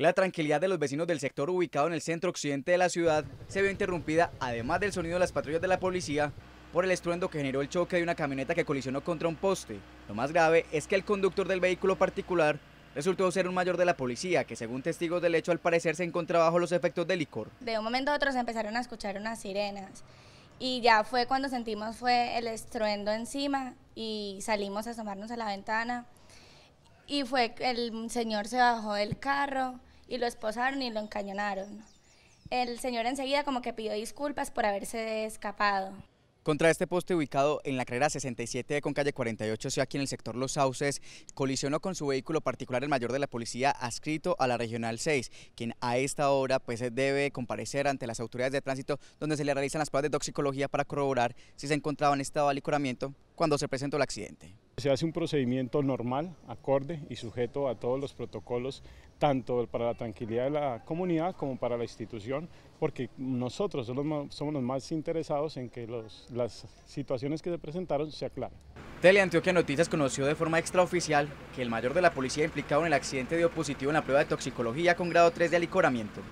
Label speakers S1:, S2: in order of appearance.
S1: La tranquilidad de los vecinos del sector ubicado en el centro occidente de la ciudad se vio interrumpida, además del sonido de las patrullas de la policía, por el estruendo que generó el choque de una camioneta que colisionó contra un poste. Lo más grave es que el conductor del vehículo particular resultó ser un mayor de la policía, que según testigos del hecho al parecer se encontraba bajo los efectos del licor.
S2: De un momento a otro se empezaron a escuchar unas sirenas y ya fue cuando sentimos fue el estruendo encima y salimos a asomarnos a la ventana y fue el señor se bajó del carro y lo esposaron y lo encañonaron. El señor enseguida como que pidió disculpas por haberse escapado.
S1: Contra este poste ubicado en la carrera 67 con calle 48, aquí en el sector Los Sauces, colisionó con su vehículo particular el mayor de la policía adscrito a la Regional 6, quien a esta hora pues debe comparecer ante las autoridades de tránsito donde se le realizan las pruebas de toxicología para corroborar si se encontraba en estado de alicoramiento cuando se presentó el accidente.
S3: Se hace un procedimiento normal, acorde y sujeto a todos los protocolos, tanto para la tranquilidad de la comunidad como para la institución, porque nosotros somos los más interesados en que las situaciones que se presentaron se aclaren. Teleantioquia Noticias
S1: conoció de forma extraoficial que el mayor de la policía implicado en el accidente dio positivo en la prueba de toxicología con grado 3 de alicoramiento.